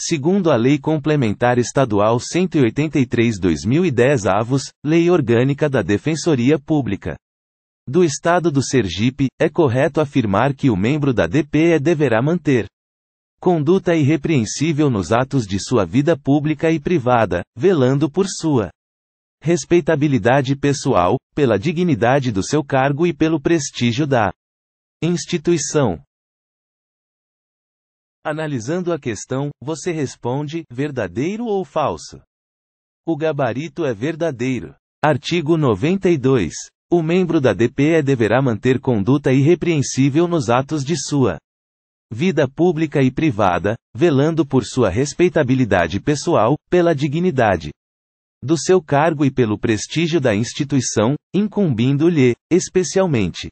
Segundo a Lei Complementar Estadual 183-2010 avos, Lei Orgânica da Defensoria Pública do Estado do Sergipe, é correto afirmar que o membro da DPE deverá manter conduta irrepreensível nos atos de sua vida pública e privada, velando por sua respeitabilidade pessoal, pela dignidade do seu cargo e pelo prestígio da instituição. Analisando a questão, você responde: verdadeiro ou falso? O gabarito é verdadeiro. Artigo 92. O membro da DPE deverá manter conduta irrepreensível nos atos de sua vida pública e privada, velando por sua respeitabilidade pessoal, pela dignidade do seu cargo e pelo prestígio da instituição, incumbindo-lhe, especialmente,